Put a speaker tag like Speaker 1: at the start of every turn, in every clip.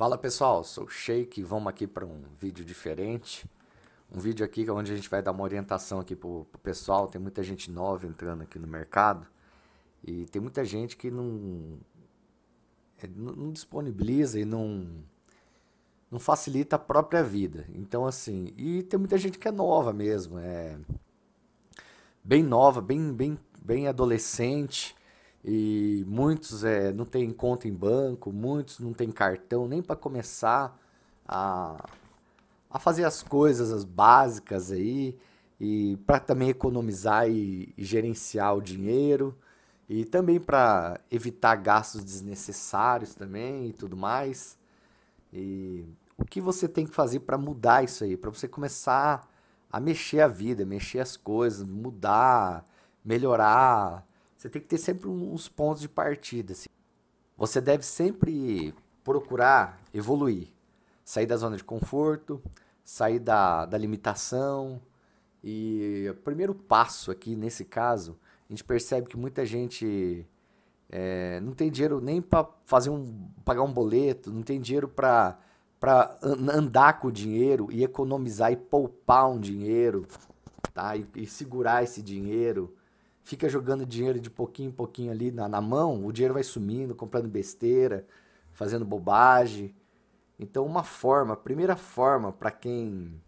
Speaker 1: Fala pessoal, sou o Sheik e vamos aqui para um vídeo diferente. Um vídeo aqui é onde a gente vai dar uma orientação aqui para o pessoal. Tem muita gente nova entrando aqui no mercado e tem muita gente que é, não, não disponibiliza e não, não facilita a própria vida. Então assim, e tem muita gente que é nova mesmo, é bem nova, bem, bem, bem adolescente e muitos é, não têm conta em banco, muitos não têm cartão nem para começar a, a fazer as coisas as básicas aí e para também economizar e, e, gerenciar o dinheiro e também para evitar gastos desnecessários também e tudo mais. E o que você tem que fazer para mudar isso aí, para você começar a mexer a vida, mexer as coisas, mudar, melhorar, você tem que ter sempre uns pontos de partida. Assim. Você deve sempre procurar evoluir, sair da zona de conforto, sair da, da limitação. E o primeiro passo aqui, nesse caso, a gente percebe que muita gente é, não tem dinheiro nem para fazer um pagar um boleto, não tem dinheiro para para andar com o dinheiro e economizar e poupar um dinheiro, tá? E, e segurar esse dinheiro fica jogando dinheiro de pouquinho em pouquinho ali na, na mão, o dinheiro vai sumindo, comprando besteira, fazendo bobagem. Então, uma forma, a primeira forma para quem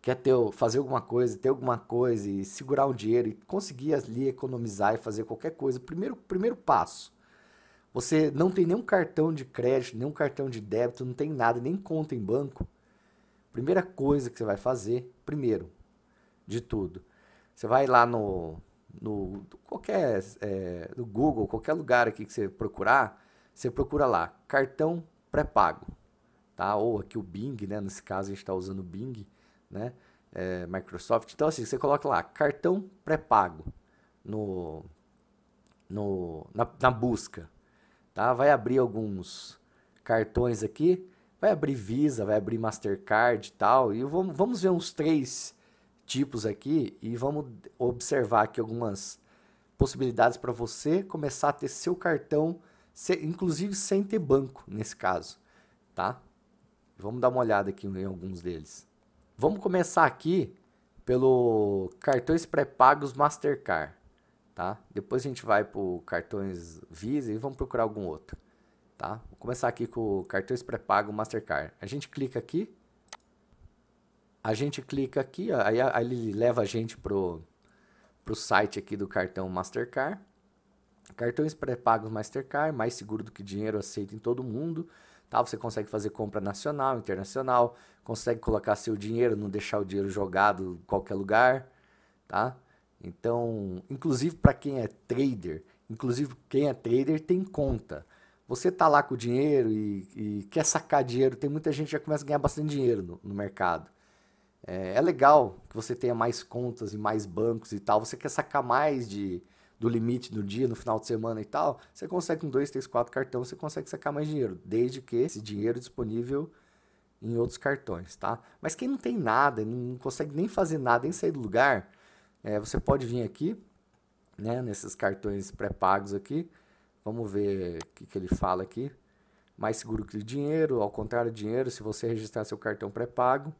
Speaker 1: quer ter, fazer alguma coisa, ter alguma coisa e segurar o dinheiro e conseguir ali economizar e fazer qualquer coisa, primeiro, primeiro passo. Você não tem nenhum cartão de crédito, nenhum cartão de débito, não tem nada, nem conta em banco. Primeira coisa que você vai fazer, primeiro de tudo, você vai lá no, no qualquer é, no Google, qualquer lugar aqui que você procurar, você procura lá cartão pré-pago, tá? Ou aqui o Bing, né? Nesse caso a gente está usando o Bing, né? É, Microsoft. Então assim, você coloca lá cartão pré-pago no, no na, na busca, tá? Vai abrir alguns cartões aqui, vai abrir Visa, vai abrir Mastercard e tal, e vamos, vamos ver uns três tipos aqui e vamos observar aqui algumas possibilidades para você começar a ter seu cartão, inclusive sem ter banco nesse caso, tá? Vamos dar uma olhada aqui em alguns deles. Vamos começar aqui pelo cartões pré-pagos Mastercard, tá? Depois a gente vai para cartões Visa e vamos procurar algum outro, tá? Vou começar aqui com cartões pré-pago Mastercard. A gente clica aqui, a gente clica aqui, aí, aí, ele leva a gente pro, pro site aqui do cartão Mastercard. Cartões pré-pagos Mastercard, mais seguro do que dinheiro, aceito em todo mundo. Tá? Você consegue fazer compra nacional, internacional, consegue colocar seu dinheiro, não deixar o dinheiro jogado em qualquer lugar, tá? Então, inclusive para quem é trader, inclusive quem é trader tem conta. Você tá lá com o dinheiro e, e, quer sacar dinheiro, tem muita gente que já começa a ganhar bastante dinheiro no, no mercado. É, é, legal que você tenha mais contas e mais bancos e tal. Você quer sacar mais de, do limite do dia, no final de semana e tal. Você consegue com dois, três, quatro cartões, você consegue sacar mais dinheiro, desde que esse dinheiro é disponível em outros cartões, tá? Mas quem não tem nada, não consegue nem fazer nada, nem sair do lugar, é, você pode vir aqui, né, nesses cartões pré-pagos aqui. Vamos ver o que, que ele fala aqui. Mais seguro que o dinheiro, ao contrário do dinheiro, se você registrar seu cartão pré-pago,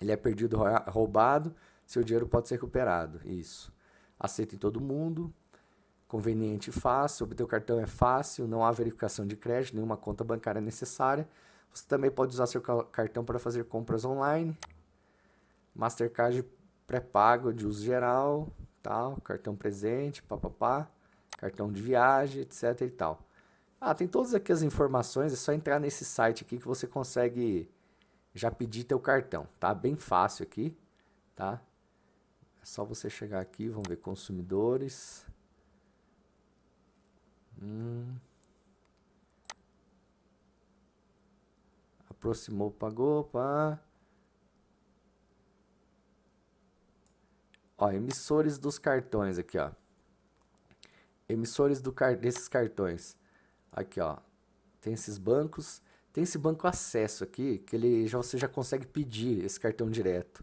Speaker 1: ele é perdido, roubado, seu dinheiro pode ser recuperado. Isso. Aceita em todo mundo, conveniente e fácil, obter o cartão é fácil, não há verificação de crédito, nenhuma conta bancária é necessária. Você também pode usar seu cartão para fazer compras online. Mastercard pré-pago de uso geral, tal, cartão presente, papapá, cartão de viagem, etc e tal. Ah, tem todas aqui as informações, é só entrar nesse site aqui que você consegue já pedi teu cartão, tá? Bem fácil aqui, tá? É só você chegar aqui, vamos ver consumidores. Hum. Aproximou, pagou, pá. Ó, emissores dos cartões aqui, ó. Emissores do car desses cartões. Aqui, ó. Tem esses bancos tem esse banco acesso aqui, que ele já, você já consegue pedir esse cartão direto,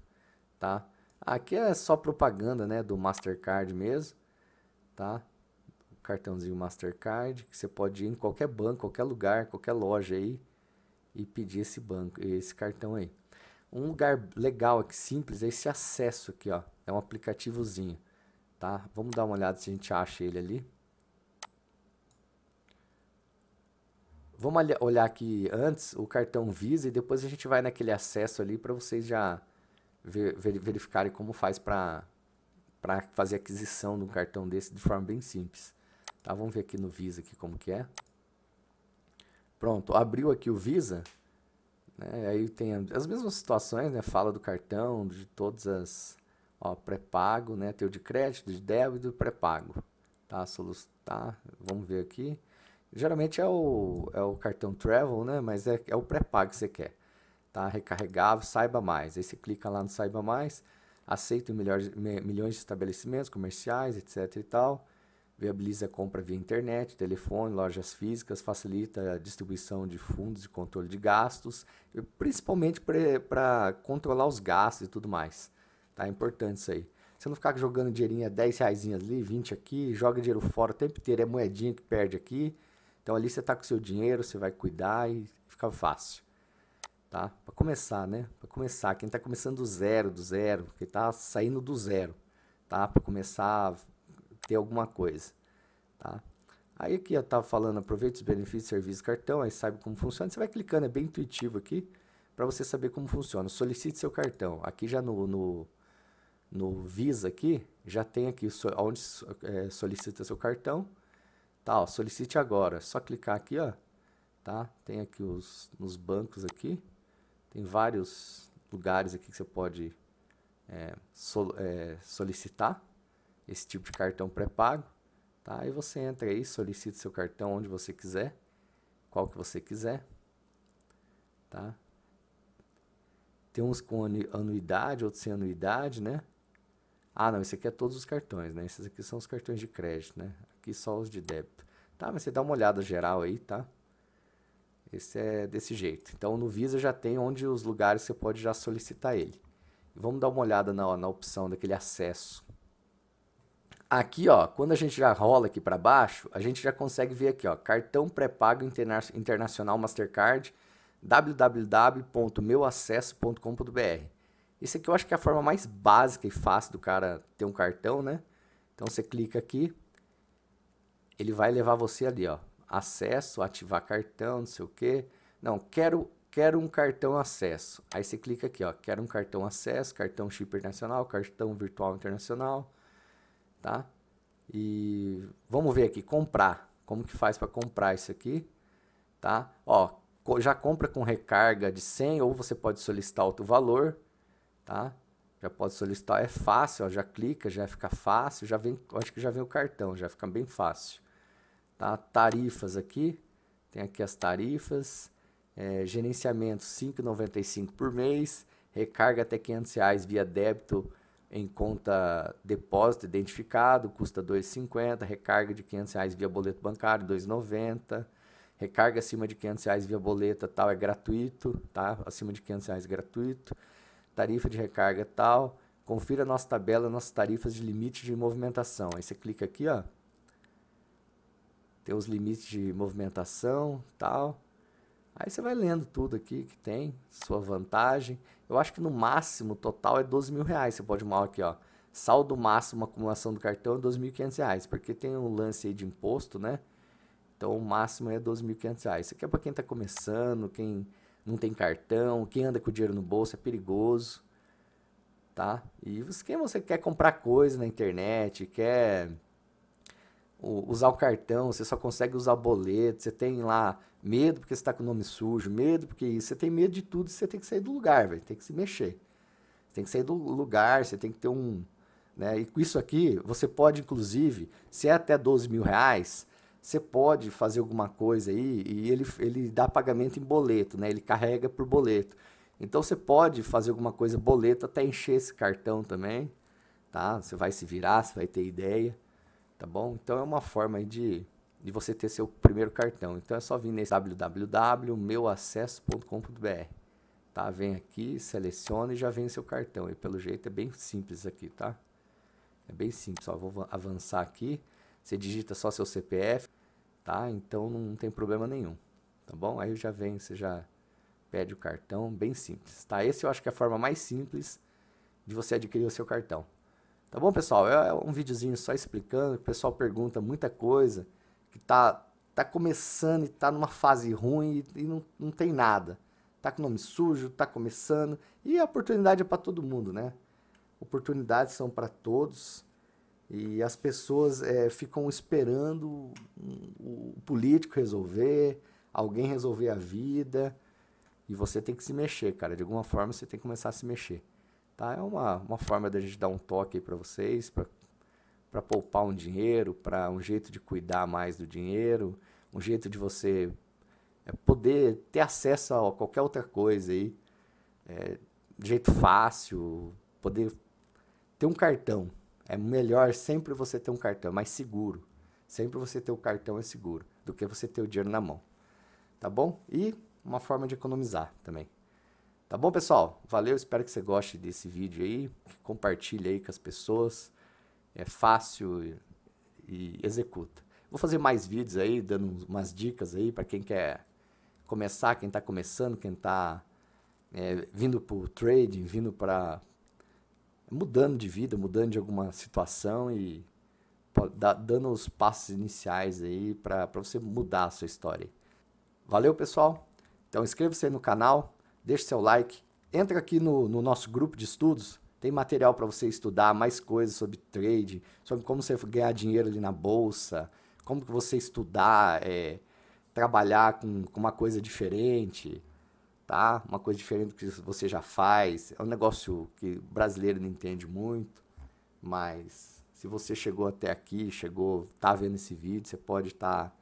Speaker 1: tá? Aqui é só propaganda, né, do Mastercard mesmo, tá? O cartãozinho Mastercard, que você pode ir em qualquer banco, qualquer lugar, qualquer loja aí e pedir esse banco, esse cartão aí. Um lugar legal aqui, simples, é esse acesso aqui, ó. É um aplicativozinho, tá? Vamos dar uma olhada se a gente acha ele ali. Vamos olhar aqui antes o cartão Visa e depois a gente vai naquele acesso ali para vocês já ver, verificarem como faz para fazer aquisição de um cartão desse de forma bem simples. Tá, vamos ver aqui no Visa aqui como que é. Pronto, abriu aqui o Visa. Né, aí tem as mesmas situações, né? Fala do cartão, de todas as... Ó, pré-pago, né? Teu de crédito, de débito e pré-pago. Tá, solu tá, vamos ver aqui. Geralmente é o, é o cartão Travel, né? Mas é, é o pré-pago que você quer. Tá? Recarregável, saiba mais. Aí você clica lá no saiba mais, aceita milhões, milhões de estabelecimentos comerciais, etc e tal. Viabiliza a compra via internet, telefone, lojas físicas, facilita a distribuição de fundos e controle de gastos, principalmente para controlar os gastos e tudo mais. Tá? É importante isso aí. Você não ficar jogando dinheirinho, 10 é reais ali, 20 aqui, joga dinheiro fora o tempo inteiro, é moedinha que perde aqui então ali você está com seu dinheiro, você vai cuidar e fica fácil. Tá? Para começar, né? Para começar, quem está começando do zero, do zero, quem está saindo do zero, tá? Para começar a ter alguma coisa, tá? Aí aqui eu estava tá falando, aproveita os benefícios, serviços, cartão, aí sabe como funciona. Você vai clicando, é bem intuitivo aqui, para você saber como funciona. Solicite seu cartão. Aqui já no, no, no Visa aqui, já tem aqui onde é, solicita seu cartão Tá, ó, solicite agora. É só clicar aqui, ó. Tá? Tem aqui os nos bancos aqui. Tem vários lugares aqui que você pode é, é, solicitar esse tipo de cartão pré-pago. Tá? Aí você entra aí, solicita seu cartão onde você quiser, qual que você quiser. Tá? Tem uns com anuidade, outros sem anuidade, né? Ah, não, esse aqui é todos os cartões, né? Esses aqui são os cartões de crédito, né? Aqui só os de débito. Tá, mas você dá uma olhada geral aí, tá? Esse é desse jeito. Então no Visa já tem onde os lugares você pode já solicitar ele. Vamos dar uma olhada na, na opção daquele acesso. Aqui, ó, quando a gente já rola aqui para baixo, a gente já consegue ver aqui, ó, cartão pré-pago interna internacional Mastercard www.meuacesso.com.br. Esse aqui eu acho que é a forma mais básica e fácil do cara ter um cartão, né? Então você clica aqui, ele vai levar você ali, ó. Acesso, ativar cartão, não sei o quê. Não, quero, quero um cartão acesso. Aí você clica aqui, ó. Quero um cartão acesso, cartão chip internacional, cartão virtual internacional, tá? E vamos ver aqui, comprar. Como que faz para comprar isso aqui, tá? Ó, já compra com recarga de 100 ou você pode solicitar outro valor, tá? Já pode solicitar, é fácil, ó, já clica, já fica fácil, já vem, acho que já vem o cartão, já fica bem fácil. Tá? Tarifas aqui, tem aqui as tarifas, é, gerenciamento 5,95 por mês, recarga até 500 reais via débito em conta depósito identificado, custa 2,50, recarga de 500 reais via boleto bancário, 2,90, recarga acima de 500 reais via boleta tal, é gratuito, tá? acima de 500 reais gratuito, tarifa de recarga tal. Confira a nossa tabela, nossas tarifas de limite de movimentação. Aí você clica aqui, ó. Tem os limites de movimentação, tal. Aí você vai lendo tudo aqui que tem, sua vantagem. Eu acho que no máximo total é 12 mil reais. Você pode mal aqui, ó. Saldo máximo, acumulação do cartão é 2.500 reais, porque tem um lance aí de imposto, né? Então o máximo é 12.500 reais. Isso aqui é para quem está começando, quem não tem cartão, quem anda com o dinheiro no bolso é perigoso, tá? E você, quem você quer comprar coisa na internet, quer usar o cartão, você só consegue usar boleto, você tem lá medo porque você está com o nome sujo, medo porque isso, você tem medo de tudo, você tem que sair do lugar, velho, tem que se mexer. Você tem que sair do lugar, você tem que ter um... Né? E com isso aqui, você pode, inclusive, se é até 12 mil reais, você pode fazer alguma coisa aí e ele, ele dá pagamento em boleto, né? Ele carrega por boleto. Então você pode fazer alguma coisa boleto até encher esse cartão também, tá? Você vai se virar, você vai ter ideia, tá bom? Então é uma forma aí de, de você ter seu primeiro cartão. Então é só vir nesse www.meuacesso.com.br, tá? Vem aqui, seleciona e já vem seu cartão. E pelo jeito é bem simples aqui, tá? É bem simples, ó, vou avançar aqui. Você digita só seu CPF, tá? Então não tem problema nenhum, tá bom? Aí já vem, você já pede o cartão, bem simples, tá? Esse eu acho que é a forma mais simples de você adquirir o seu cartão. Tá bom, pessoal? É, é um videozinho só explicando, o pessoal pergunta muita coisa, que tá, tá começando e tá numa fase ruim e, e não, não tem nada. Tá com nome sujo, tá começando, e a oportunidade é para todo mundo, né? Oportunidades são para todos e as pessoas é, ficam esperando o político resolver, alguém resolver a vida. E você tem que se mexer, cara. De alguma forma você tem que começar a se mexer. Tá? É uma, uma forma da gente dar um toque aí para vocês, para poupar um dinheiro, para um jeito de cuidar mais do dinheiro, um jeito de você é, poder ter acesso a qualquer outra coisa aí. É, de jeito fácil, poder ter um cartão, é melhor sempre você ter um cartão, mais seguro. Sempre você ter o cartão é seguro do que você ter o dinheiro na mão. Tá bom? E uma forma de economizar também. Tá bom, pessoal? Valeu, espero que você goste desse vídeo aí. Compartilhe aí com as pessoas. É fácil e, e executa. Vou fazer mais vídeos aí, dando umas dicas aí para quem quer começar, quem está começando, quem está é, vindo para o trading, vindo para mudando de vida, mudando de alguma situação e dando os passos iniciais aí para você mudar a sua história. Valeu, pessoal! Então inscreva-se aí no canal, deixe seu like, entra aqui no, no nosso grupo de estudos, tem material para você estudar mais coisas sobre trade, sobre como você ganhar dinheiro ali na bolsa, como que você estudar, é, trabalhar com, com uma coisa diferente, tá? Uma coisa diferente do que você já faz. É um negócio que brasileiro não entende muito, mas se você chegou até aqui, chegou, tá vendo esse vídeo, você pode estar tá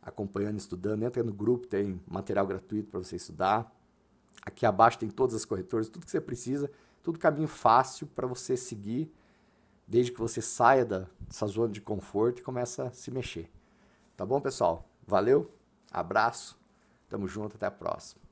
Speaker 1: acompanhando, estudando, entra no grupo, tem material gratuito para você estudar. Aqui abaixo tem todas as corretoras, tudo que você precisa, tudo caminho fácil para você seguir, desde que você saia da, dessa zona de conforto e começa a se mexer. Tá bom, pessoal? Valeu, abraço, tamo junto, até a próxima.